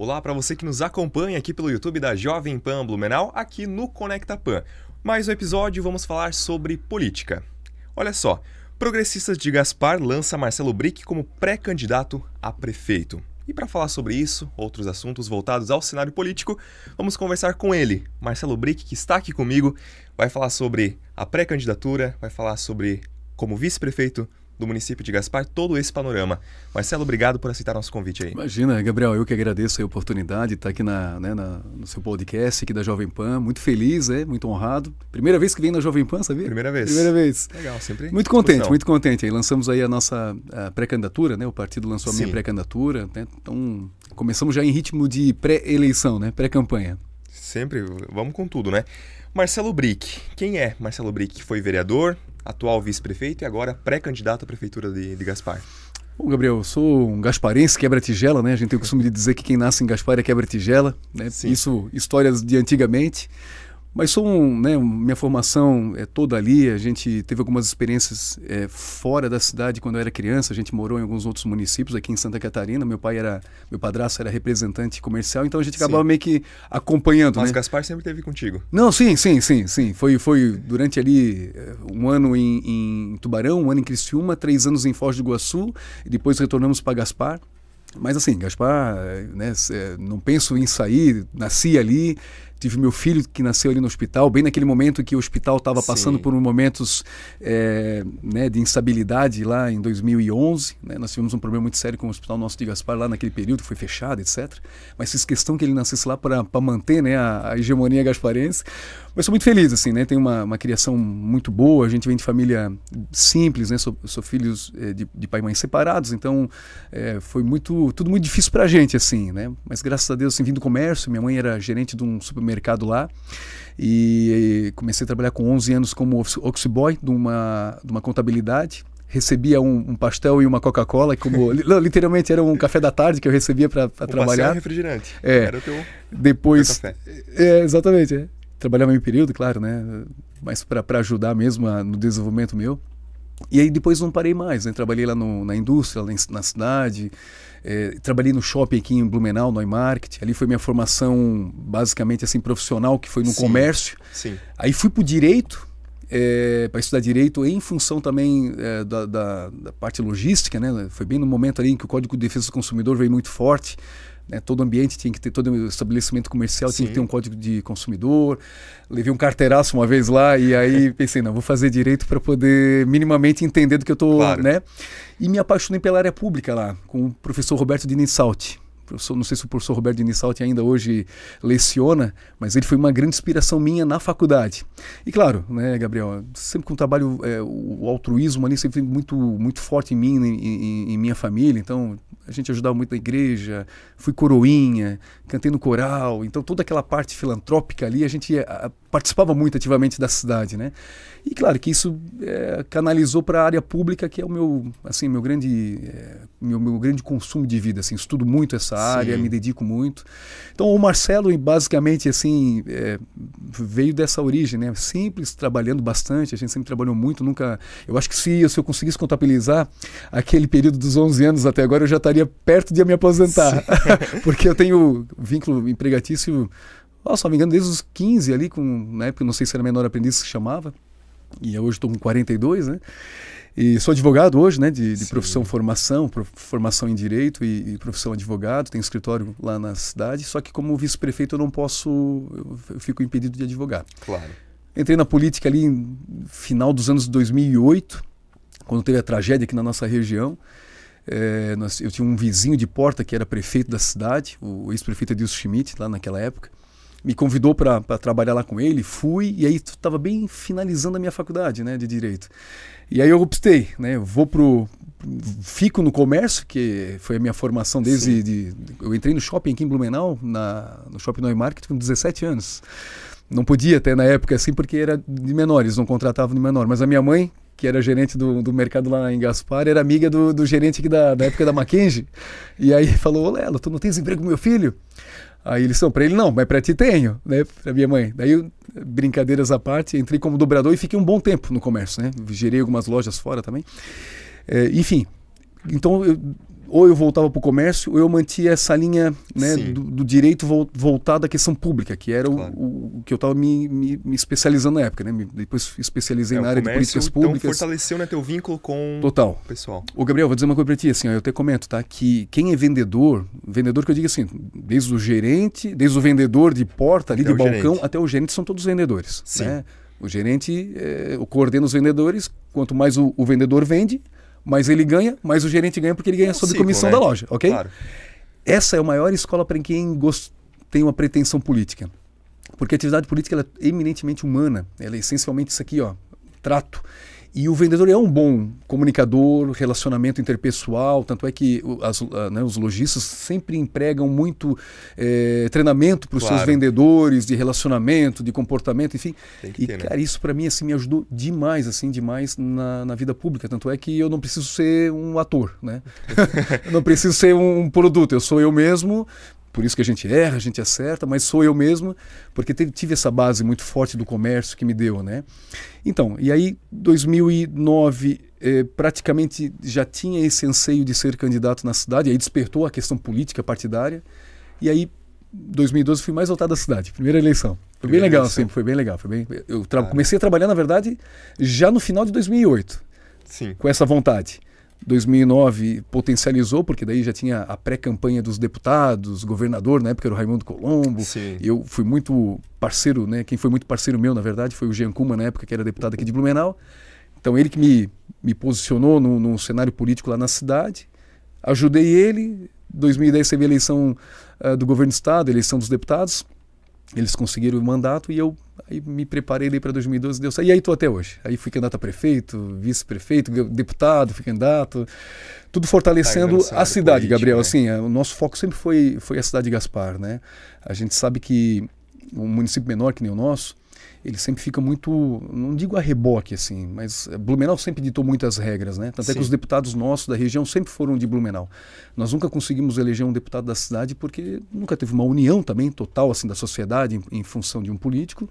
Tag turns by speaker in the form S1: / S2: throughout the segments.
S1: Olá para você que nos acompanha aqui pelo YouTube da Jovem Pan Blumenau, aqui no Conecta Pan. Mais um episódio vamos falar sobre política. Olha só, progressistas de Gaspar lança Marcelo Brick como pré-candidato a prefeito. E para falar sobre isso, outros assuntos voltados ao cenário político, vamos conversar com ele, Marcelo Brick, que está aqui comigo, vai falar sobre a pré-candidatura, vai falar sobre como vice-prefeito do município de Gaspar, todo esse panorama. Marcelo, obrigado por aceitar nosso convite aí.
S2: Imagina, Gabriel, eu que agradeço a oportunidade de estar aqui na, né, na no seu podcast aqui da Jovem Pan. Muito feliz, é, muito honrado. Primeira vez que vem na Jovem Pan, sabia? Primeira vez. Primeira vez.
S1: Legal, sempre. Muito contente, muito
S2: contente. Aí lançamos aí a nossa pré-candidatura, né? O partido lançou a minha
S1: pré-candidatura, né? Então, começamos já em ritmo de pré-eleição, né? Pré-campanha. Sempre vamos com tudo, né? Marcelo Brick. Quem é Marcelo Brick? Foi vereador, atual vice-prefeito e agora pré-candidato à prefeitura de, de Gaspar.
S2: Bom, Gabriel, eu sou um gasparense quebra-tigela, né? A gente tem o costume de dizer que quem nasce em Gaspar é quebra-tigela, né? Sim. Isso, histórias de antigamente. Mas sou um, né, minha formação é toda ali. A gente teve algumas experiências é, fora da cidade quando eu era criança. A gente morou em alguns outros municípios aqui em Santa Catarina. Meu pai era, meu padrasto era representante comercial, então a gente acabava sim. meio que acompanhando. Mas
S1: né? Gaspar sempre teve contigo?
S2: Não, sim, sim, sim, sim. Foi, foi durante ali é, um ano em, em Tubarão, um ano em Criciúma, três anos em Foz do Iguaçu. depois retornamos para Gaspar. Mas assim, Gaspar, é, né, não penso em sair, nasci ali, tive meu filho que nasceu ali no hospital, bem naquele momento que o hospital estava passando por momentos é, né, de instabilidade lá em 2011. Né? Nós tivemos um problema muito sério com o hospital nosso de Gaspar lá naquele período, foi fechado, etc. Mas fiz questão que ele nascesse lá para manter né, a, a, hegemonia gasparense. Mas sou muito feliz, assim, né? Tenho uma, uma criação muito boa, a gente vem de família simples, né? Sou, sou filhos é, de, de, pai e mãe separados, então é, foi muito, tudo muito difícil para a gente, assim, né? Mas graças a Deus, assim, vim do comércio, minha mãe era gerente de um supermercado mercado lá. E comecei a trabalhar com 11 anos como office boy de uma, de uma contabilidade recebia um, um, pastel e uma Coca-Cola, como literalmente era um café da tarde que eu recebia para trabalhar. Pastel refrigerante. É. Era o teu, Depois, teu café. É, exatamente. É. Trabalhava em período, claro, né? Mas para ajudar mesmo a, no desenvolvimento meu. E aí depois não parei mais, né? Trabalhei lá no, na indústria, lá na cidade, é, trabalhei no shopping aqui em Blumenau, no iMarket. Ali foi minha formação basicamente assim profissional, que foi no sim, comércio. Sim. Aí fui para o direito, é, para estudar direito em função também é, da, da, da, parte logística, né? Foi bem no momento ali em que o Código de Defesa do Consumidor veio muito forte. Né? Todo ambiente tinha que ter, todo estabelecimento comercial Sim. tinha que ter um código de consumidor. Levei um carteiraço uma vez lá e aí pensei, não, vou fazer direito para poder minimamente entender do que eu estou. Claro. Né? E me apaixonei pela área pública lá, com o professor Roberto Diniz Salti professor, não sei se o professor Roberto Inissalti ainda hoje leciona, mas ele foi uma grande inspiração minha na faculdade. E claro, né, Gabriel, sempre com o trabalho, é, o altruísmo ali sempre muito, muito forte em mim, em, em, em minha família, então a gente ajudava muito na igreja, fui coroinha, cantei no coral, então toda aquela parte filantrópica ali a gente a, participava muito ativamente da cidade, né? E claro que isso é, canalizou para a área pública, que é o meu, assim, meu grande, é, meu, meu, grande consumo de vida, assim, estudo muito essa área, Sim. me dedico muito. Então o Marcelo, basicamente, assim, é, veio dessa origem, né? Simples, trabalhando bastante, a gente sempre trabalhou muito, nunca. Eu acho que se, se eu conseguisse contabilizar aquele período dos 11 anos até agora, eu já estaria perto de me aposentar, porque eu tenho vínculo empregatício só me engano, desde os 15 ali, com, na né, época, não sei se era menor aprendiz que chamava, e hoje estou com 42, né? E sou advogado hoje, né? De, de profissão formação, prof, formação em direito e, e, profissão advogado. Tenho escritório lá na cidade. Só que como vice-prefeito eu não posso, eu, eu fico impedido de advogar. Claro. Entrei na política ali em final dos anos 2008, quando teve a tragédia aqui na nossa região. É, nós, eu tinha um vizinho de porta que era prefeito da cidade, o ex-prefeito Edilson Schmidt, lá naquela época me convidou para trabalhar lá com ele, fui, e aí estava bem finalizando a minha faculdade né, de Direito. E aí eu optei, né, vou pro, fico no comércio, que foi a minha formação desde. De, eu entrei no shopping aqui em Blumenau, na, no shopping Neumarkt, com 17 anos. Não podia até na época assim, porque era de menores, não contratavam de menor. Mas a minha mãe, que era gerente do, do mercado lá em Gaspar, era amiga do, do gerente aqui da, da época da Mackenzie. E aí falou: Ô Lelo, tu não tens emprego com meu filho? Aí eles são para ele, não, mas para ti tenho, né? Para minha mãe. Daí, brincadeiras à parte, entrei como dobrador e fiquei um bom tempo no comércio, né? Gerei algumas lojas fora também. É, enfim, então eu ou eu voltava para o comércio, ou eu mantinha essa linha né, do, do, direito vo, voltado à questão pública, que era claro. o, o, que eu estava me, me, me, especializando na época. Né? Me, depois especializei é, na área comércio, de políticas então, públicas. Então
S1: fortaleceu né, teu vínculo com Total. o pessoal.
S2: Ô, Gabriel, vou dizer uma coisa para ti, assim, ó, eu até comento, tá? que quem é vendedor, vendedor que eu digo assim, desde o gerente, desde o vendedor de porta ali até de balcão gerente. até o gerente, são todos vendedores. Sim. Né? O gerente é, eh, coordena os vendedores, quanto mais o, o vendedor vende, mas ele ganha, mas o gerente ganha porque ele ganha é um ciclo, comissão né? da loja, ok? Claro. Essa é a maior escola para quem gost... tem uma pretensão política. Porque a atividade política é eminentemente humana, ela é essencialmente isso aqui, ó, trato. E o vendedor é um bom comunicador, relacionamento interpessoal, tanto é que as, né, os lojistas sempre empregam muito é, treinamento para os claro. seus vendedores de relacionamento, de comportamento, enfim. E, ter, né? cara, né? isso para mim assim, me ajudou demais, assim, demais na, na, vida pública. Tanto é que eu não preciso ser um ator, né? eu não preciso ser um produto, eu sou eu mesmo, por isso que a gente erra, a gente acerta, mas sou eu mesmo, porque tive essa base muito forte do comércio que me deu, né? Então, e aí 2009 eh, praticamente já tinha esse anseio de ser candidato na cidade, aí despertou a questão política partidária, e aí 2012 fui mais voltado da cidade, primeira eleição. Foi bem legal, sempre foi bem legal. Foi bem, eu ah. comecei a trabalhar, na verdade, já no final de 2008. Sim. Com essa vontade. 2009 potencializou, porque daí já tinha a pré-campanha dos deputados, governador, na época era o Raimundo Colombo. Sim. Eu fui muito parceiro, né? Quem foi muito parceiro meu, na verdade, foi o Jean Kuma, na época, que era deputado aqui de Blumenau. Então ele que me, me posicionou no, no cenário político lá na cidade. Ajudei ele. 2010 teve a eleição uh, do governo do estado, eleição dos deputados eles conseguiram o mandato e eu aí me preparei para 2012 deu certo. E aí estou até hoje. Aí fui candidato a prefeito, vice-prefeito, deputado, fui candidato. Tudo tá fortalecendo tá a cidade, político, Gabriel. Né? Assim, é, o nosso foco sempre foi, foi a cidade de Gaspar, né? A gente sabe que um município menor que nem o nosso, ele sempre fica muito, não digo a reboque assim, mas Blumenau sempre ditou muitas regras, né? Tanto Sim. é que os deputados nossos da região sempre foram de Blumenau. Nós nunca conseguimos eleger um deputado da cidade porque nunca teve uma união também total assim da sociedade em, em função de um político.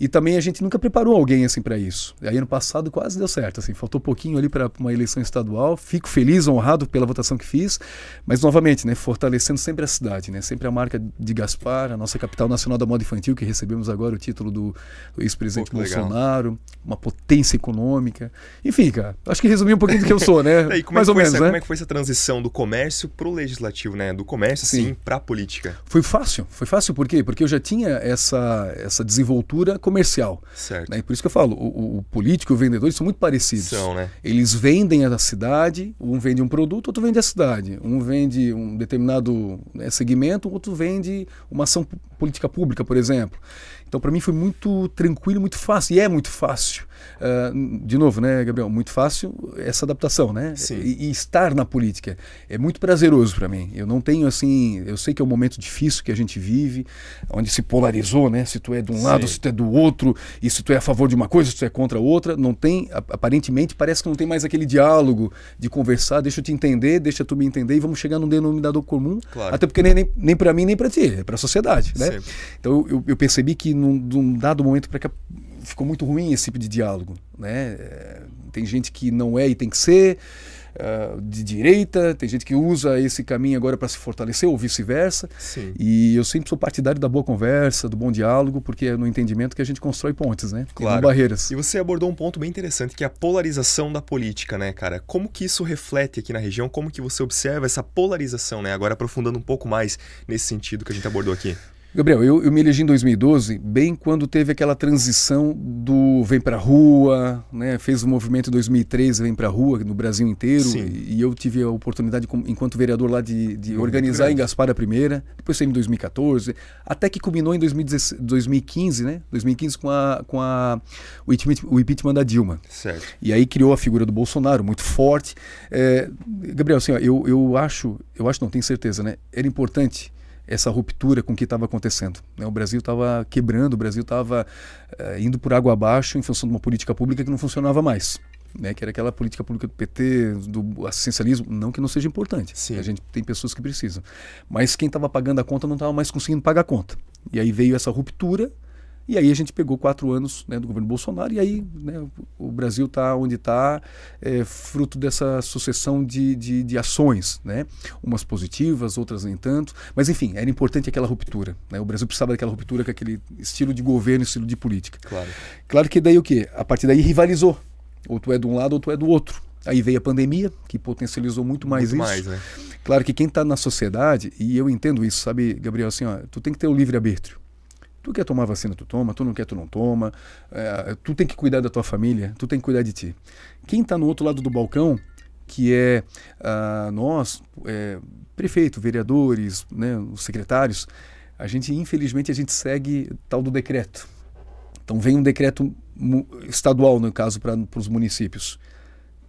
S2: E também a gente nunca preparou alguém assim para isso. E aí ano passado quase deu certo, assim, faltou pouquinho ali para uma eleição estadual. Fico feliz, honrado pela votação que fiz, mas novamente, né, fortalecendo sempre a cidade, né? Sempre a marca de Gaspar, a nossa capital nacional da moda infantil que recebemos agora o título do o ex-presidente Bolsonaro, legal. uma potência econômica. Enfim, cara, acho que resumi um pouquinho do que eu sou, né? É Mais é ou menos, essa, né? Como é
S1: que foi essa transição do comércio para o legislativo, né? Do comércio, assim, para a política?
S2: Foi fácil, foi fácil por quê? Porque eu já tinha essa, essa desenvoltura comercial. Certo. Né? Por isso que eu falo, o, o político e o vendedor são muito parecidos. São, né? Eles vendem a cidade, um vende um produto, outro vende a cidade. Um vende um determinado né, segmento, outro vende uma ação política pública, por exemplo. Então, para mim foi muito tranquilo, muito fácil. E é muito fácil. Uh, de novo, né, Gabriel? Muito fácil essa adaptação, né? E, e, estar na política é muito prazeroso para mim. Eu não tenho assim. Eu sei que é um momento difícil que a gente vive, onde se polarizou, né? Se tu é de um Sim. lado, se tu é do outro, e se tu é a favor de uma coisa, se tu é contra a outra, não tem. Aparentemente parece que não tem mais aquele diálogo de conversar. Deixa eu te entender, deixa tu me entender e vamos chegar num denominador comum. Claro. Até porque nem, nem, nem para mim nem para ti, é para a sociedade, né? Então eu, eu percebi que num, num dado momento para cá ficou muito ruim esse tipo de diálogo. Né? Eh, tem gente que não é e tem que ser, uh, de direita, tem gente que usa esse caminho agora para se fortalecer, ou vice-versa. E eu sempre sou partidário da boa conversa, do bom diálogo, porque é no entendimento que a gente constrói pontes, né? Claro. E barreiras.
S1: E você abordou um ponto bem interessante, que é a polarização da política, né, cara? Como que isso reflete aqui na região? Como que você observa essa polarização, né? Agora aprofundando um pouco mais nesse sentido que a gente abordou aqui.
S2: Gabriel, eu, eu, me elegi em 2012, bem quando teve aquela transição do Vem Pra Rua, né? fez o um movimento em 2013, Vem Pra Rua, no Brasil inteiro. E, e, eu tive a oportunidade, enquanto vereador lá, de, de organizar em Gaspar a primeira, depois saí em 2014, até que culminou em 2015, né? 2015 com, a, com a, o, impeachment, o impeachment da Dilma. Certo. E aí criou a figura do Bolsonaro, muito forte. É, Gabriel, assim, ó, eu, eu acho, eu acho, não tenho certeza, né? Era importante essa ruptura com o que estava acontecendo. Né? O Brasil estava quebrando, o Brasil estava uh, eh, indo por água abaixo em função de uma política pública que não funcionava mais. Né, que era aquela política pública do PT, do assistencialismo, não que não seja importante. Sim. A gente tem pessoas que precisam. Mas quem estava pagando a conta não estava mais conseguindo pagar a conta. E aí veio essa ruptura, e aí a gente pegou quatro anos né, do governo Bolsonaro e aí né, o Brasil está onde está, é, fruto dessa sucessão de, de, de, ações, né? umas positivas, outras nem tanto. Mas enfim, era importante aquela ruptura. Né? O Brasil precisava daquela ruptura com aquele estilo de governo, estilo de política. Claro, claro que daí o quê? A partir daí rivalizou. Ou tu é de um lado ou tu é do outro. Aí veio a pandemia, que potencializou muito mais muito isso. Mais, né? Claro que quem está na sociedade, e eu entendo isso, sabe, Gabriel, assim, ó, tu tem que ter o livre-arbítrio. Tu quer tomar vacina, tu toma. Tu não quer, tu não toma. É, tu tem que cuidar da tua família. Tu tem que cuidar de ti. Quem está no outro lado do balcão, que é uh, nós, é, prefeito, vereadores, né, os secretários, a gente, infelizmente, a gente segue tal do decreto. Então vem um decreto estadual, no caso, para os municípios,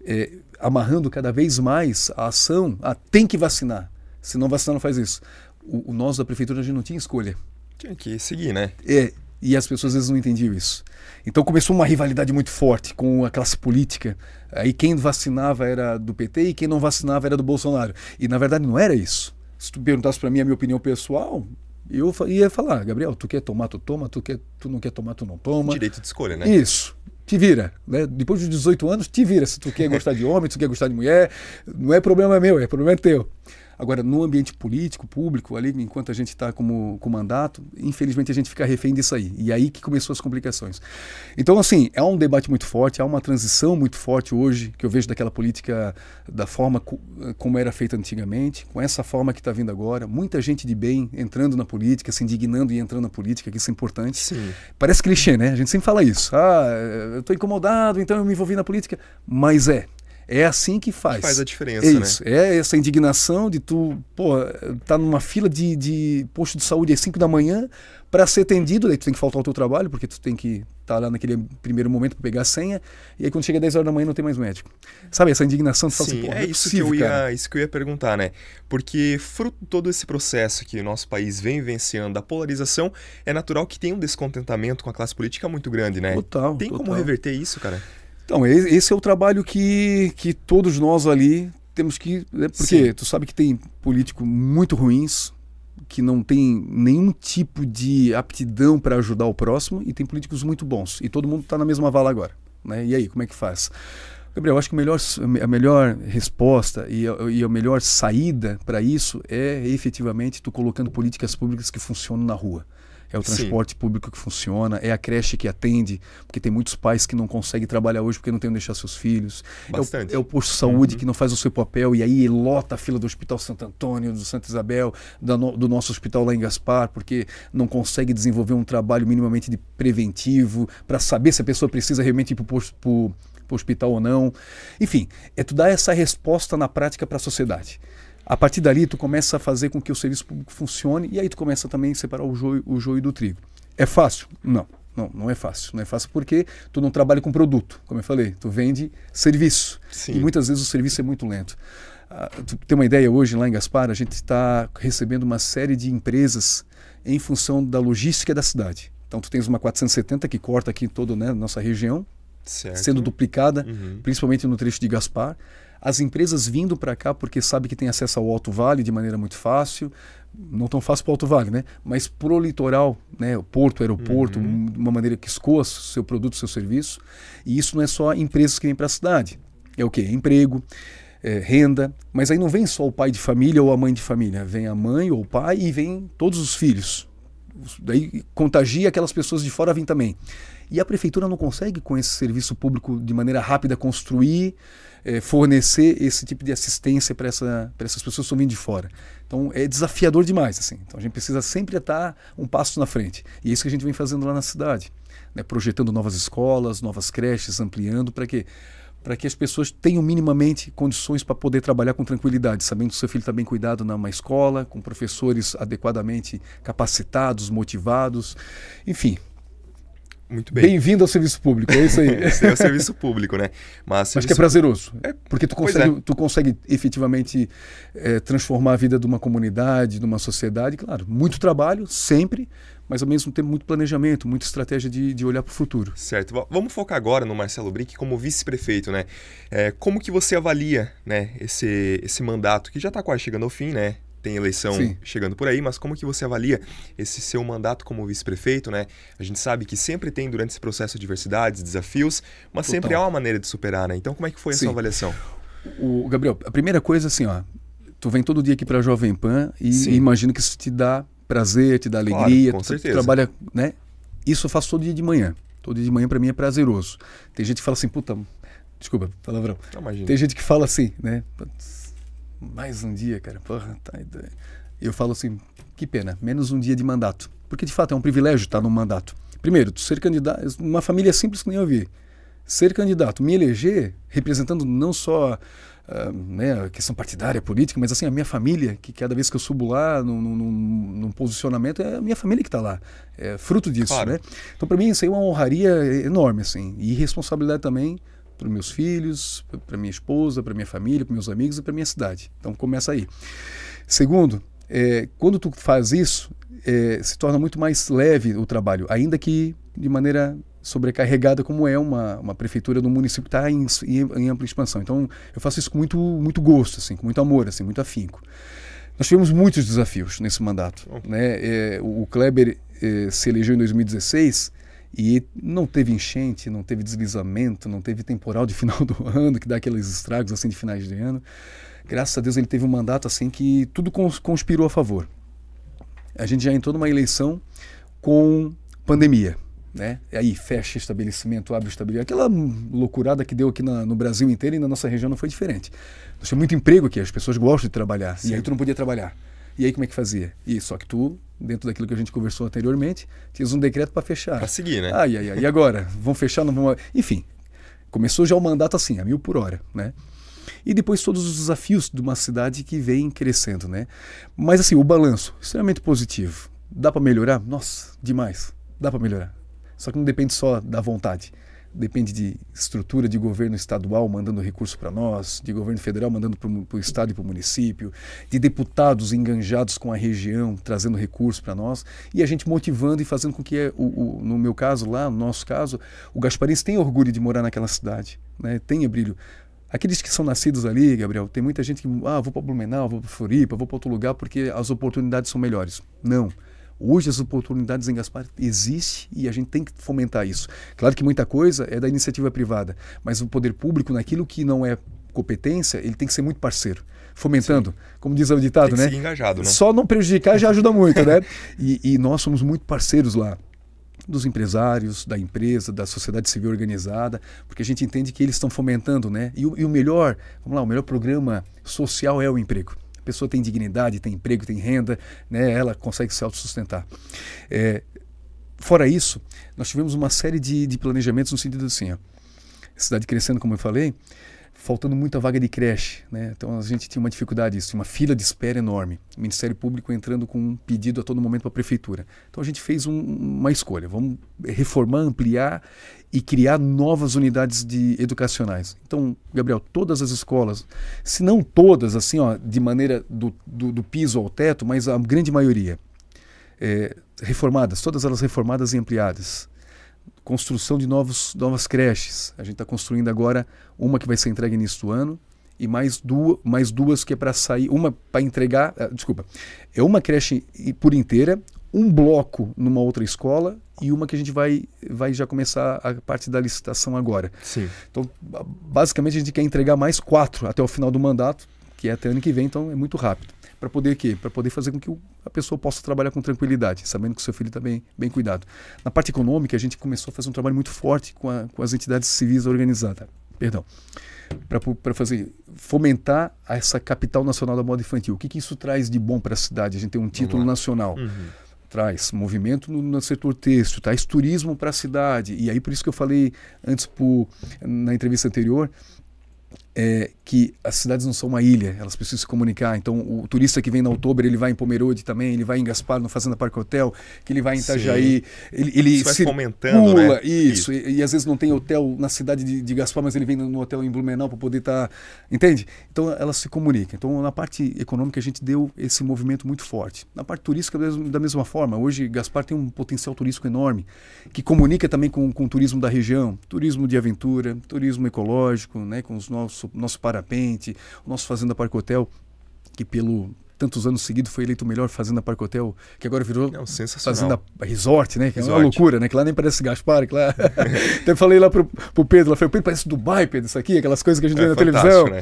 S2: é, amarrando cada vez mais a ação, a, tem que vacinar, se não vacinar não faz isso. O, o nós da prefeitura, a gente não tinha escolha.
S1: Tinha que seguir, né?
S2: É, e as pessoas às vezes não entendiam isso. Então começou uma rivalidade muito forte com a classe política. Aí quem vacinava era do PT e quem não vacinava era do Bolsonaro. E na verdade não era isso. Se tu perguntasse para mim a minha opinião pessoal, eu ia falar, Gabriel, tu quer tomar, tu toma, tu, quer, tu não quer tomar, tu não toma.
S1: Direito de escolha, né? Isso.
S2: Te vira. Né? Depois dos 18 anos, te vira. Se tu quer gostar de homem, se tu quer gostar de mulher, não é problema meu, é problema teu. Agora, no ambiente político, público, ali, enquanto a gente está como, com mandato, infelizmente a gente fica refém disso aí. E aí que começou as complicações. Então, assim, há é um debate muito forte, há é uma transição muito forte hoje que eu vejo daquela política da forma co como era feita antigamente, com essa forma que está vindo agora. Muita gente de bem entrando na política, se indignando e entrando na política, que isso é importante. Sim. Parece clichê, né? A gente sempre fala isso. Ah, eu estou incomodado, então eu me envolvi na política. Mas é. É assim que faz.
S1: Faz a diferença, é isso.
S2: né? É essa indignação de tu, pô, tá numa fila de, de posto de saúde às 5 da manhã para ser atendido, daí tu tem que faltar ao teu trabalho, porque tu tem que estar tá lá naquele primeiro momento para pegar a senha, e aí quando chega 10 horas da manhã não tem mais médico. Sabe, essa indignação, tu fala assim, pô, é, é isso possível, que eu ia,
S1: isso que eu ia perguntar, né? Porque fruto de todo esse processo que o nosso país vem vivenciando, a polarização, é natural que tenha um descontentamento com a classe política muito grande, né? Total. Tem total. como reverter isso, cara?
S2: Então, esse é o trabalho que, que todos nós ali temos que. Né? Porque Sim. tu sabe que tem político muito ruins, que não tem nenhum tipo de aptidão para ajudar o próximo, e tem políticos muito bons. E todo mundo está na mesma vala agora. Né? E aí, como é que faz? Gabriel, acho que a melhor, a melhor resposta e a, e a melhor saída para isso é efetivamente tu colocando políticas públicas que funcionam na rua é o transporte Sim. público que funciona, é a creche que atende, porque tem muitos pais que não conseguem trabalhar hoje porque não tem onde deixar seus filhos. Bastante. É o, é o posto de saúde uhum. que não faz o seu papel e aí lota a fila do Hospital Santo Antônio, do Santa Isabel, no, do nosso hospital lá em Gaspar, porque não consegue desenvolver um trabalho minimamente de preventivo para saber se a pessoa precisa realmente ir para o posto. Pro, para o hospital ou não. Enfim, é tu dar essa resposta na prática para a sociedade. A partir dali, tu começa a fazer com que o serviço público funcione e aí tu começa também a separar o joio, o joio do trigo. É fácil? Não. Não, não é fácil. Não é fácil porque tu não trabalha com produto, como eu falei, tu vende serviço. Sim. E muitas vezes o serviço é muito lento. Uh, tu tem uma ideia hoje lá em Gaspar, a gente está recebendo uma série de empresas em função da logística da cidade. Então tu tens uma 470 que corta aqui toda né, a nossa região, certo. sendo duplicada, uhum. principalmente no trecho de Gaspar as empresas vindo para cá porque sabe que tem acesso ao Alto Vale de maneira muito fácil, não tão fácil para o Alto Vale, né? Mas para o litoral, né? O porto, o aeroporto, uhum. uma maneira que escoa seu produto, seu serviço. E isso não é só empresas que vêm para a cidade. É o quê? Emprego, é, renda. Mas aí não vem só o pai de família ou a mãe de família. Vem a mãe ou o pai e vem todos os filhos. Daí contagia aquelas pessoas de fora vêm também. E a prefeitura não consegue, com esse serviço público, de maneira rápida, construir é, fornecer esse tipo de assistência para essa, essas pessoas que estão vindo de fora. Então é desafiador demais, assim. Então a gente precisa sempre estar um passo na frente. E é isso que a gente vem fazendo lá na cidade, né? projetando novas escolas, novas creches, ampliando para que para que as pessoas tenham minimamente condições para poder trabalhar com tranquilidade, sabendo que o seu filho está bem cuidado numa escola, com professores adequadamente capacitados, motivados, enfim,
S1: muito bem. Bem-vindo
S2: ao serviço público, é isso aí. Esse é o serviço
S1: público, né? Mas, Mas que é prazeroso. É, porque tu é. consegue, é.
S2: tu consegue efetivamente é, transformar a vida de uma comunidade, de uma sociedade. Claro, muito trabalho, sempre, mas ao mesmo tempo muito planejamento,
S1: muita estratégia de, de olhar para o futuro. Certo. Vamos focar agora no Marcelo Brick como vice-prefeito, né? É, como que você avalia né, esse, esse mandato que já está quase chegando ao fim, né? tem eleição Sim. chegando por aí, mas como que você avalia esse seu mandato como vice-prefeito, né? A gente sabe que sempre tem durante esse processo adversidades, desafios, mas Total. sempre há uma maneira de superar, né? Então como é que foi Sim. a sua avaliação?
S2: O Gabriel, a primeira coisa assim, ó, tu vem todo dia aqui para a Jovem Pan e, Sim. imagino que isso te dá prazer, te dá alegria, claro, tu, tu trabalha, né? Isso eu faço todo dia de manhã. Todo dia de manhã para mim é prazeroso. Tem gente que fala assim, puta, desculpa, palavrão. Não, Tem gente que fala assim, né? mais um dia, cara. Porra, tá. Eu falo assim, que pena, menos um dia de mandato. Porque de fato é um privilégio estar tá num mandato. Primeiro, ser candidato, uma família simples que nem eu vi. Ser candidato, me eleger, representando não só uh, né, a questão partidária, política, mas assim, a minha família, que cada vez que eu subo lá num, num, num posicionamento, é a minha família que está lá. É fruto disso, claro. né? Então, para mim, isso aí é uma honraria enorme, assim. E responsabilidade também para meus filhos, para minha esposa, para minha família, para meus amigos e para minha cidade. Então começa aí. Segundo, é, quando tu faz isso, é, se torna muito mais leve o trabalho, ainda que de maneira sobrecarregada como é uma, uma prefeitura do município que está em, em, ampla expansão. Então eu faço isso com muito, muito gosto, assim, com muito amor, assim, muito afinco. Nós tivemos muitos desafios nesse mandato. Né? É, o Kleber é, se elegeu em 2016 e não teve enchente, não teve deslizamento, não teve temporal de final do ano, que dá aqueles estragos assim de finais de ano. Graças a Deus ele teve um mandato assim que tudo conspirou a favor. A gente já entrou numa eleição com pandemia, né? E aí fecha estabelecimento, abre estabelecimento. Aquela loucurada que deu aqui na, no Brasil inteiro e na nossa região não foi diferente. Nós temos muito emprego aqui, as pessoas gostam de trabalhar. Sim. E aí tu não podia trabalhar. E aí como é que fazia? E só que tu dentro daquilo que a gente conversou anteriormente, tinha um decreto para fechar.
S1: Para seguir, né? Ai, ai, ai, e agora?
S2: Vão fechar? Não vão... Enfim, começou já o mandato assim, a mil por hora, né? E depois todos os desafios de uma cidade que vem crescendo, né? Mas assim, o balanço, extremamente positivo. Dá para melhorar? Nossa, demais. Dá para melhorar. Só que não depende só da vontade depende de estrutura de governo estadual mandando recurso para nós, de governo federal mandando para o estado e para o município, de deputados enganjados com a região trazendo recurso para nós e a gente motivando e fazendo com que, o, o, no meu caso lá, no nosso caso, o Gasparense tenha orgulho de morar naquela cidade, né? tenha brilho. Aqueles que são nascidos ali, Gabriel, tem muita gente que, ah, vou para Blumenau, vou para Floripa, vou para outro lugar porque as oportunidades são melhores. Não. Não. Hoje as oportunidades em Gaspar existem e a gente tem que fomentar isso. Claro que muita coisa é da iniciativa privada, mas o poder público, naquilo que não é competência, ele tem que ser muito parceiro, fomentando, Sim. como diz o ditado, né? engajado, né? Só não prejudicar já ajuda muito, né? E, e nós somos muito parceiros lá dos empresários, da empresa, da sociedade civil organizada, porque a gente entende que eles estão fomentando, né? E o, e o melhor, vamos lá, o melhor programa social é o emprego pessoa tem dignidade, tem emprego, tem renda, né? ela consegue se autossustentar. É, fora isso, nós tivemos uma série de, de planejamentos no sentido assim, ó, cidade crescendo, como eu falei, faltando muita vaga de creche, né? Então a gente tinha uma dificuldade isso, uma fila de espera enorme. O Ministério Público entrando com um pedido a todo momento para a prefeitura. Então a gente fez um, uma escolha, vamos reformar, ampliar e criar novas unidades de educacionais. Então, Gabriel, todas as escolas, se não todas, assim, ó, de maneira do, do, do piso ao teto, mas a grande maioria, é, reformadas, todas elas reformadas e ampliadas construção de novos, novas creches. A gente está construindo agora uma que vai ser entregue neste ano e mais duas, mais duas que é para sair, uma para entregar, ah, desculpa, é uma creche por inteira, um bloco numa outra escola e uma que a gente vai, vai já começar a parte da licitação agora. Sim. Então, basicamente, a gente quer entregar mais quatro até o final do mandato, que é até ano que vem, então é muito rápido para poder quê? Para poder fazer com que a pessoa possa trabalhar com tranquilidade, sabendo que o seu filho está bem, bem cuidado. Na parte econômica, a gente começou a fazer um trabalho muito forte com, a, com as entidades civis organizadas, perdão, para fazer fomentar essa capital nacional da moda infantil. O que, que isso traz de bom para a cidade? A gente tem um título nacional. Uhum traz movimento no, no, setor têxtil, traz turismo para a cidade. E aí por isso que eu falei antes pro, na entrevista anterior é que as cidades não são uma ilha, elas precisam se comunicar. Então, o turista que vem na outubro, ele vai em Pomerode também, ele vai em Gaspar, no Fazenda Parque Hotel, que ele vai em Itajaí. Sim. Ele, ele isso vai fomentando, né? Isso, isso. E, e, às vezes não tem hotel na cidade de, de Gaspar, mas ele vem no hotel em Blumenau para poder estar. Tá, entende? Então, elas se comunicam. Então, na parte econômica, a gente deu esse movimento muito forte. Na parte turística, da mesma forma. Hoje, Gaspar tem um potencial turístico enorme, que comunica também com, com o turismo da região, turismo de aventura, turismo ecológico, né, com os nossos nosso, parapente, o nosso Fazenda Parque Hotel, que pelo tantos anos seguidos foi eleito o melhor Fazenda Parque Hotel, que agora virou é Fazenda Resort, né? Que Resort. é uma loucura, né? Que lá nem parece Gaspar, que lá... Até falei lá pro, pro Pedro, lá falei, Pedro, parece Dubai, Pedro, isso aqui, aquelas coisas que a gente é, vê na televisão. Né?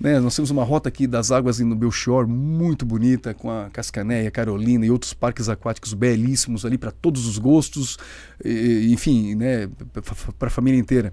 S2: né? Nós temos uma rota aqui das águas no Belchior, muito bonita, com a Cascanéia, Carolina e outros parques aquáticos belíssimos ali para todos os gostos, e, enfim, né? Para a família inteira.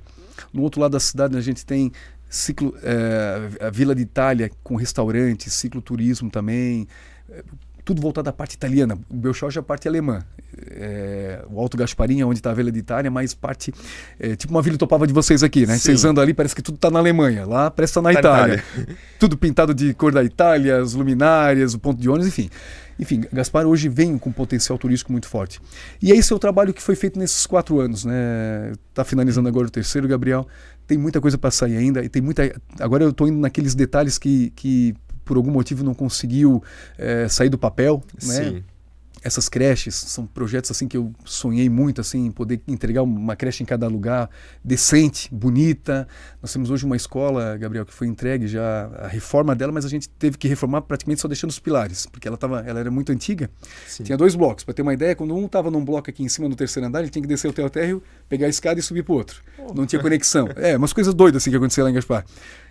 S2: No outro lado da cidade a gente tem ciclo, é, a Vila de Itália com restaurantes, cicloturismo também, é, tudo voltado à parte italiana. O já é a parte alemã. É, o Alto Gasparinha, é onde está a Vila de Itália, mais parte. É, tipo uma vila topava de vocês aqui, né? Vocês andam ali, parece que tudo está na Alemanha. Lá parece que está na tá Itália. Itália. tudo pintado de cor da Itália, as luminárias, o ponto de ônibus, enfim. Enfim, Gaspar hoje vem com um potencial turístico muito forte. E é esse é o trabalho que foi feito nesses quatro anos, né? Está finalizando agora o terceiro, Gabriel tem muita coisa para sair ainda e tem muita. Agora eu estou indo naqueles detalhes que, que por algum motivo não conseguiu é, sair do papel, né? Sim essas creches são projetos assim que eu sonhei muito assim poder entregar uma creche em cada lugar decente bonita nós temos hoje uma escola Gabriel que foi entregue já a reforma dela mas a gente teve que reformar praticamente só deixando os pilares porque ela tava ela era muito antiga Sim. tinha dois blocos para ter uma ideia quando um estava num bloco aqui em cima no terceiro andar ele tinha que descer o térreo pegar a escada e subir para outro oh. não tinha conexão é umas coisas doidas assim que aconteceu lá em Gaspar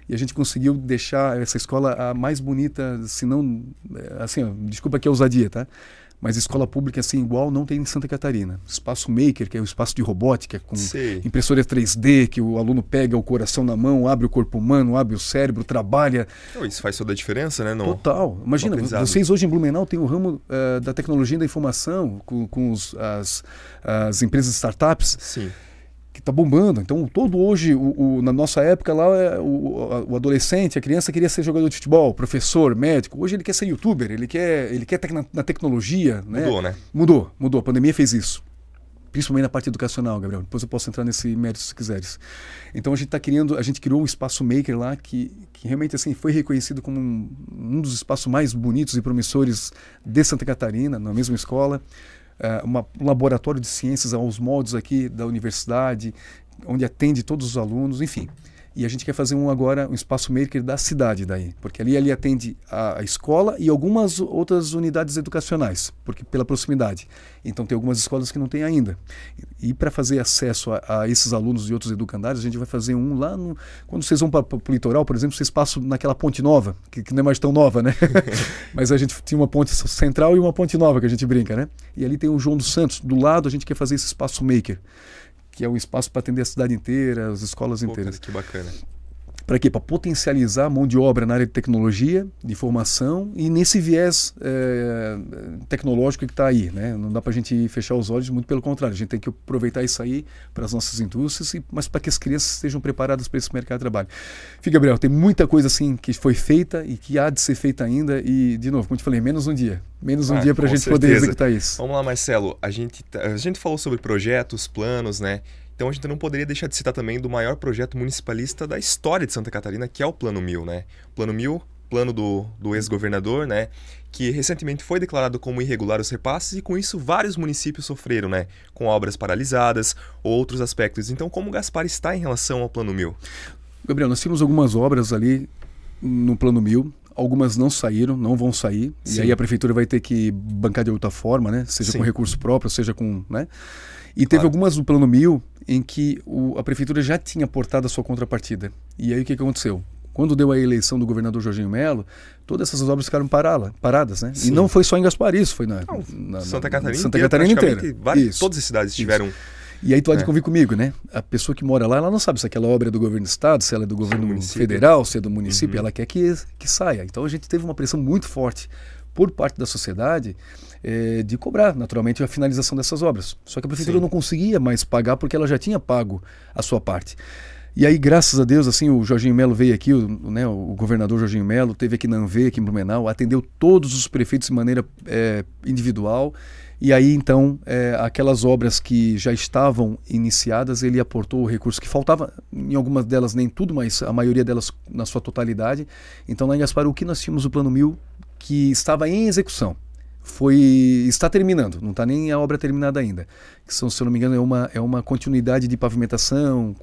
S2: e a gente conseguiu deixar essa escola a mais bonita, se não, é, assim, ó, desculpa que é ousadia, tá? mas escola pública assim igual não tem em Santa Catarina. Espaço Maker, que é o espaço de robótica com Sim. impressora 3D, que o aluno pega o coração na mão, abre o corpo humano, abre o cérebro, trabalha.
S1: Não, isso faz toda a diferença, né? No, Total. Imagina, vocês
S2: hoje em Blumenau tem o ramo uh, da tecnologia da informação com, com os, as, as empresas startups. Sim que está bombando. Então, todo hoje, o, o, na nossa época lá, é, o, o, adolescente, a criança queria ser jogador de futebol, professor, médico. Hoje ele quer ser youtuber, ele quer, ele quer tec na, na, tecnologia. Né? Mudou, né? Mudou, mudou. A pandemia fez isso. Principalmente na parte educacional, Gabriel. Depois eu posso entrar nesse mérito se quiseres. Então a gente tá criando, a gente criou um espaço maker lá que, que realmente assim foi reconhecido como um, um dos espaços mais bonitos e promissores de Santa Catarina, na mesma escola uh, uma, um laboratório de ciências aos moldes aqui da universidade, onde atende todos os alunos, enfim. E a gente quer fazer um agora, um espaço maker da cidade daí, porque ali ele atende a, a, escola e algumas outras unidades educacionais, porque pela proximidade. Então tem algumas escolas que não tem ainda. E, e para fazer acesso a, a, esses alunos e outros educandários, a gente vai fazer um lá no quando vocês vão para o litoral, por exemplo, vocês passam naquela ponte nova, que, que não é mais tão nova, né? Mas a gente tinha uma ponte central e uma ponte nova que a gente brinca, né? E ali tem o João dos Santos, do lado a gente quer fazer esse espaço maker que é um espaço para atender a cidade inteira, as escolas Pô, inteiras. Cara, que bacana. Para quê? Para potencializar a mão de obra na área de tecnologia, de formação e nesse viés é, tecnológico que está aí. Né? Não dá para a gente fechar os olhos, muito pelo contrário, a gente tem que aproveitar isso aí para as nossas indústrias, e, mas para que as crianças estejam preparadas para esse mercado de trabalho. Fica, Gabriel, tem muita coisa assim que foi feita e que há de ser feita ainda e, de novo, como te falei, menos um dia. Menos um ah, dia para a gente certeza. poder executar
S1: isso. Vamos lá, Marcelo. A gente, tá, a gente falou sobre projetos, planos, né? Então a gente não poderia deixar de citar também do maior projeto municipalista da história de Santa Catarina, que é o Plano Mil, né? Plano Mil, plano do, do ex-governador, né? Que recentemente foi declarado como irregular os repasses e com isso vários municípios sofreram, né? Com obras paralisadas ou outros aspectos. Então, como o Gaspar está em relação ao Plano Mil? Gabriel, nós tínhamos algumas
S2: obras ali no Plano Mil, algumas não saíram, não vão sair, Sim. e aí a prefeitura vai ter que bancar de outra forma, né? Seja Sim. com recurso próprio, seja com, né? E claro. teve algumas do Plano Mil em que o, a prefeitura já tinha aportado a sua contrapartida. E aí o que, que aconteceu? Quando deu a eleição do governador Jorginho Melo, todas essas obras ficaram parala, paradas, né? E não foi só em Gaspar, isso foi na, não,
S1: na Santa Catarina, Santa inteira, Catarina inteira. Várias, todas as cidades isso. tiveram.
S2: E aí tu há de é. convir comigo, né? A pessoa que mora lá, ela não sabe se aquela obra é do governo do estado, se ela é do governo se é do federal, se é do município, uhum. ela quer que, que saia. Então a gente teve uma pressão muito forte por parte da sociedade é, de cobrar, naturalmente, a finalização dessas obras. Só que a prefeitura Sim. não conseguia mais pagar porque ela já tinha pago a sua parte. E aí, graças a Deus, assim, o Jorginho Melo veio aqui, o, né, o governador Jorginho Melo teve aqui na ANVE, aqui em Blumenau, atendeu todos os prefeitos de maneira é, individual. E aí, então, é, aquelas obras que já estavam iniciadas, ele aportou o recurso que faltava, em algumas delas nem tudo, mas a maioria delas na sua totalidade. Então, lá em Gaspar, o que nós tínhamos o Plano Mil que estava em execução foi está terminando, não está nem a obra terminada ainda. Que são, se eu não me engano, é uma, é uma continuidade de pavimentação,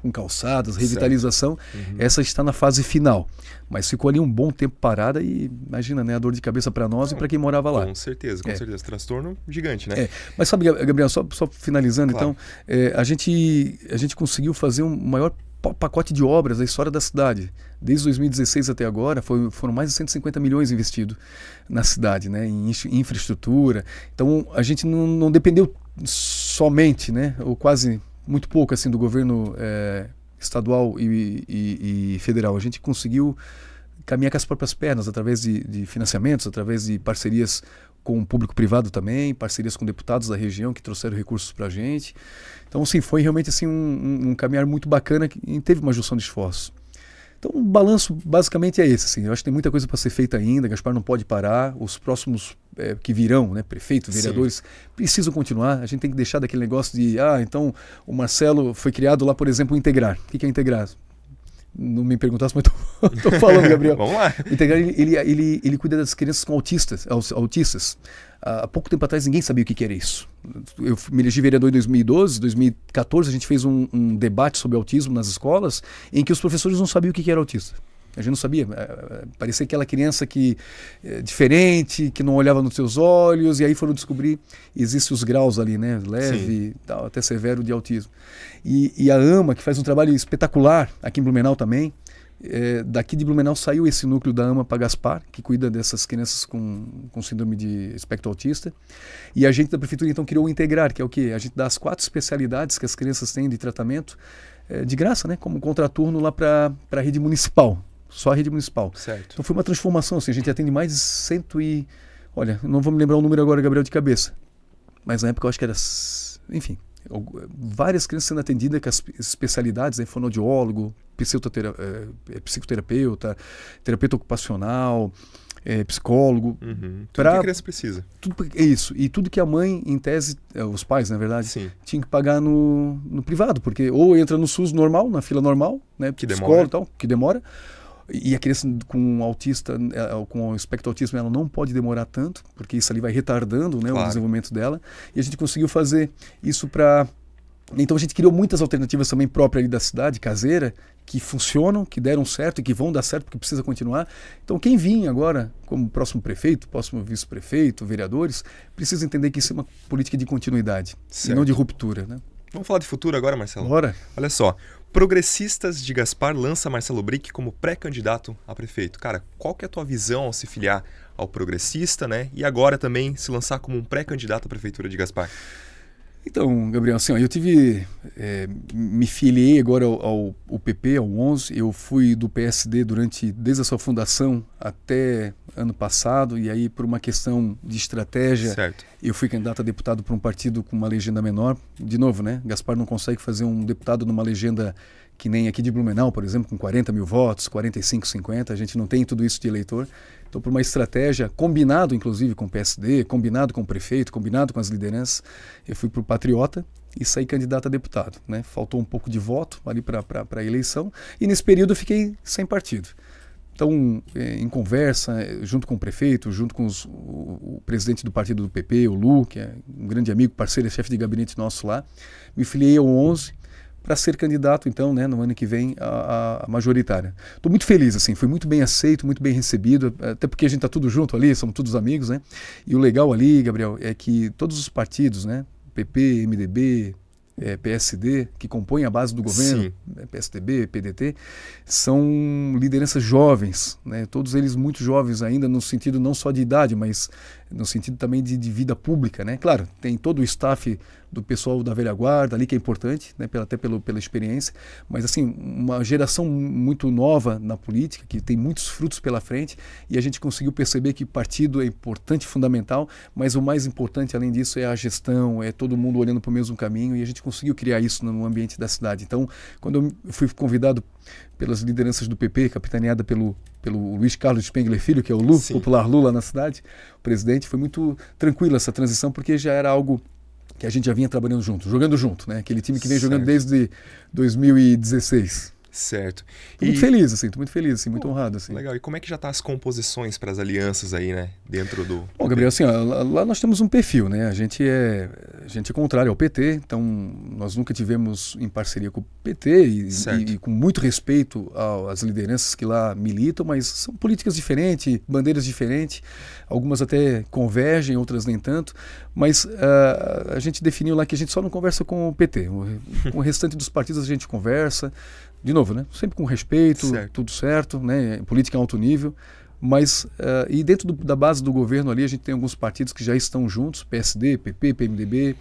S2: com calçadas, revitalização. Uhum. Essa está na fase final. Mas ficou ali um bom tempo parada e imagina, né? A dor de cabeça para nós não, e para quem
S1: morava lá. Com certeza, com é. certeza. Transtorno gigante, né? É.
S2: Mas sabe, Gabriel, só, só finalizando, claro. então, é, a, gente, a gente conseguiu fazer um maior pacote de obras da história da cidade. Desde 2016 até agora, foi, foram mais de 150 milhões investidos na cidade, né, em infraestrutura. Então, a gente não, não dependeu somente, né, ou quase muito pouco assim do governo é, estadual e, e, e, federal. A gente conseguiu caminhar com as próprias pernas através de, de financiamentos, através de parcerias com o público privado também, parcerias com deputados da região que trouxeram recursos para a gente. Então, assim, foi realmente assim, um, um, um caminhar muito bacana que teve uma junção de esforços. Então, o um balanço basicamente é esse. Assim. Eu acho que tem muita coisa para ser feita ainda. Gaspar não pode parar. Os próximos é, que virão, né, prefeitos, vereadores, Sim. precisam continuar. A gente tem que deixar daquele negócio de, ah, então o Marcelo foi criado lá, por exemplo, Integrar. O que é Integrar? não me perguntasse, mas tô, tô falando, Gabriel. Vamos lá. O então, Integral, ele, ele, ele, cuida das crianças com autistas. autistas. Ah, há pouco tempo atrás, ninguém sabia o que, que era isso. Eu me elegi vereador em 2012, 2014, a gente fez um, um debate sobre autismo nas escolas, em que os professores não sabiam o que, que era autista. A gente não sabia. É, é, parecia aquela criança que é, diferente, que não olhava nos seus olhos, e aí foram descobrir existem os graus ali, né? Leve, tal, até severo de autismo. E, e, a AMA, que faz um trabalho espetacular aqui em Blumenau também. É, daqui de Blumenau saiu esse núcleo da AMA para Gaspar, que cuida dessas crianças com, com síndrome de espectro autista. E a gente da prefeitura então criou o Integrar, que é o quê? A gente dá as quatro especialidades que as crianças têm de tratamento. É, de graça, né? Como contraturno lá para a rede municipal só a rede municipal. Certo. Então foi uma transformação, assim, a gente atende mais de cento e... Olha, não vou me lembrar o número agora, Gabriel, de cabeça. Mas na época eu acho que era... Enfim, várias crianças sendo atendidas com as especialidades, né, fonoaudiólogo, psicoterapeuta, eh, eh, terapeuta ocupacional, é, psicólogo. Uhum. Tudo pra... que a criança
S1: precisa. Tudo,
S2: é isso. E tudo que a mãe, em tese, os pais, na verdade, Sim. tinha que pagar no, no privado, porque ou entra no SUS normal, na fila normal, né? Que psicólogo demora. tal, que demora, e a criança com autista, eh, com espectro autismo, ela não pode demorar tanto, porque isso ali vai retardando né, claro. o desenvolvimento dela. E a gente conseguiu fazer isso para então a gente criou muitas alternativas também próprias ali da cidade, caseira, que funcionam, que deram certo e que vão dar certo porque precisa continuar. Então quem vir agora como próximo prefeito, próximo vice-prefeito, vereadores, precisa entender que isso é uma política de continuidade certo. e não de ruptura, né?
S1: Vamos falar de futuro agora, Marcelo? Bora. Olha só. Progressistas de Gaspar lança Marcelo Brick como pré-candidato a prefeito. Cara, qual que é a tua visão ao se filiar ao progressista, né? E agora também se lançar como um pré-candidato à prefeitura de Gaspar?
S2: Então, Gabriel, assim, ó, eu tive. É, me filiei agora ao, ao, ao, PP, ao 11. Eu fui do PSD durante, desde a sua fundação até ano passado, e aí, por uma questão de estratégia, certo. eu fui candidato a deputado para um partido com uma legenda menor. De novo, né? Gaspar não consegue fazer um deputado numa legenda que nem aqui de Blumenau, por exemplo, com 40 mil votos, 45, 50. A gente não tem tudo isso de eleitor. Então, por uma estratégia, combinado inclusive com o PSD, combinado com o prefeito, combinado com as lideranças, eu fui para o Patriota e saí candidato a deputado. Né? Faltou um pouco de voto ali para a eleição e nesse período eu fiquei sem partido. Então, é, em conversa, é, junto com o prefeito, junto com os, o, o, presidente do partido do PP, o Lu, que é um grande amigo, parceiro, e chefe de gabinete nosso lá, me filiei ao 11 para ser candidato, então, né, no ano que vem, a, a majoritária. Estou muito feliz, assim, fui muito bem aceito, muito bem recebido, até porque a gente está tudo junto ali, somos todos amigos, né? E o legal ali, Gabriel, é que todos os partidos, né, PP, MDB, é, PSD, que compõem a base do governo, né, PSDB, PDT, são lideranças jovens, né, todos eles muito jovens ainda, no sentido não só de idade, mas no sentido também de, de, vida pública, né? Claro, tem todo o staff do pessoal da velha guarda ali que é importante, né? Pela, até pelo, pela experiência, mas assim uma geração muito nova na política que tem muitos frutos pela frente e a gente conseguiu perceber que partido é importante, fundamental, mas o mais importante além disso é a gestão, é todo mundo olhando para o mesmo caminho e a gente conseguiu criar isso no ambiente da cidade. Então, quando eu fui convidado pelas lideranças do PP, capitaneada pelo, pelo Luiz Carlos Spengler Filho, que é o Lu, popular Lula na cidade, o presidente, foi muito tranquila essa transição, porque já era algo que a gente já vinha trabalhando junto, jogando junto, né? Aquele time que vem certo. jogando desde 2016. Certo. e... muito feliz, assim, tô muito
S1: feliz, assim, muito honrado. Assim. Legal. E como é que já tá as composições para as alianças aí, né? Dentro do. Bom, Gabriel,
S2: assim, ó, lá nós temos um perfil, né? A gente é. A gente é contrário ao PT, então nós nunca tivemos em parceria com o PT e, e, e com muito respeito às lideranças que lá militam, mas são políticas diferentes, bandeiras diferentes, algumas até convergem, outras nem tanto, mas uh, a gente definiu lá que a gente só não conversa com o PT. com o restante dos partidos a gente conversa, de novo, né? Sempre com respeito, certo. tudo certo, né? Política em alto nível. Mas, uh, e dentro do, da base do governo ali, a gente tem alguns partidos que já estão juntos, PSD, PP, PMDB,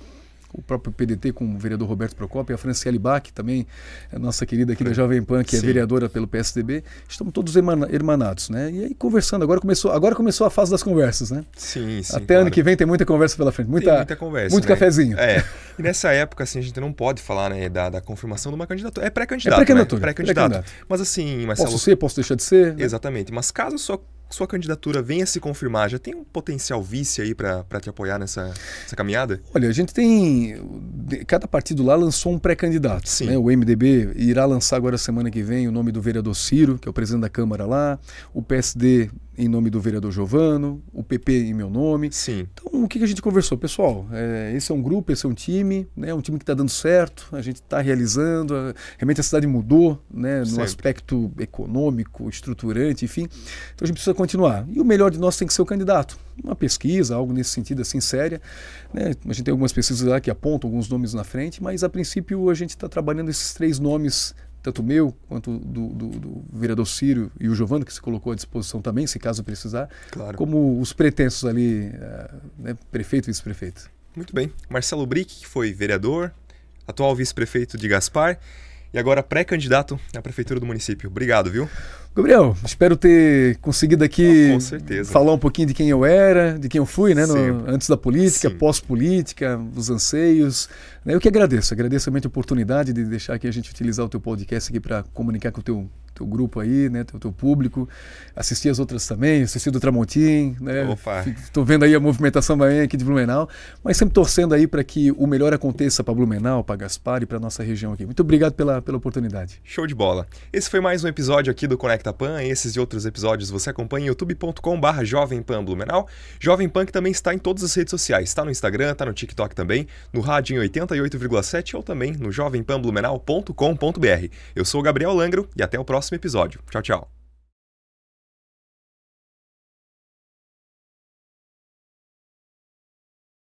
S2: o próprio PDT com o vereador Roberto Procopio, a Franciele Bach, também a é nossa querida aqui da é. Jovem Pan, que é Sim. é vereadora pelo PSDB, estamos todos hermanados, né? E aí conversando, agora começou, agora começou a fase das conversas, né? Sim, sim. Até claro. ano que vem tem muita conversa pela frente, muita, muita conversa, muito né? cafezinho.
S1: É. E nessa época assim a gente não pode falar, né, da, da confirmação de uma candidatura, é pré-candidato, é pré candidato né? pré-candidato. pré-candidato. Mas assim, posso ser, posso deixar de ser? Né? Exatamente, mas caso só sua candidatura venha se confirmar, já tem um potencial vice aí para te apoiar nessa, nessa caminhada? Olha, a gente tem. Cada partido lá
S2: lançou um pré-candidato. Né? O MDB irá lançar agora semana que vem o nome do vereador Ciro, que é o presidente da Câmara lá. O PSD em nome do vereador Giovano, o PP em meu nome. Sim. Então, o que a gente conversou? Pessoal, é, esse é um grupo, esse é um time, né? um time que está dando certo, a gente está realizando, a, realmente a cidade mudou né? no Sempre. aspecto econômico, estruturante, enfim. Então, a gente precisa continuar. E o melhor de nós tem que ser o candidato. Uma pesquisa, algo nesse sentido assim, séria. Né? A gente tem algumas pesquisas lá que apontam alguns nomes na frente, mas a princípio a gente está trabalhando esses três nomes tanto meu quanto do, do, do vereador Círio e o Giovano, que se colocou à disposição também, se caso precisar, claro. como os pretensos ali,
S1: eh, né, prefeito e vice-prefeito. Muito bem. Marcelo Brick, que foi vereador, atual vice-prefeito de Gaspar e agora pré-candidato à prefeitura do município. Obrigado, viu?
S2: Gabriel, espero ter conseguido aqui ah, falar um pouquinho de quem eu era, de quem eu fui, né? No, antes da política, pós-política, os anseios. Né? Eu que agradeço, agradeço realmente a oportunidade de deixar aqui a gente utilizar o teu podcast aqui para comunicar com o teu teu grupo aí, né? Teu, teu público. Assisti as outras também, assisti do Tramontim, né? Opa! Estou vendo aí a movimentação também aqui de Blumenau, mas sempre torcendo aí para que o melhor aconteça para Blumenau, para Gaspar e para nossa região aqui. Muito obrigado pela, pela oportunidade.
S1: Show de bola. Esse foi mais um episódio aqui do Conecta Pan. Esses e outros episódios você acompanha em youtube.com/barra Jovem Pan Blumenau. Jovem Pan que também está em todas as redes sociais. Está no Instagram, está no TikTok também, no rádio em 88,7 ou também no jovempanblumenau.com.br. Eu sou o Gabriel Langro e até o próximo próximo episódio. Tchau, tchau.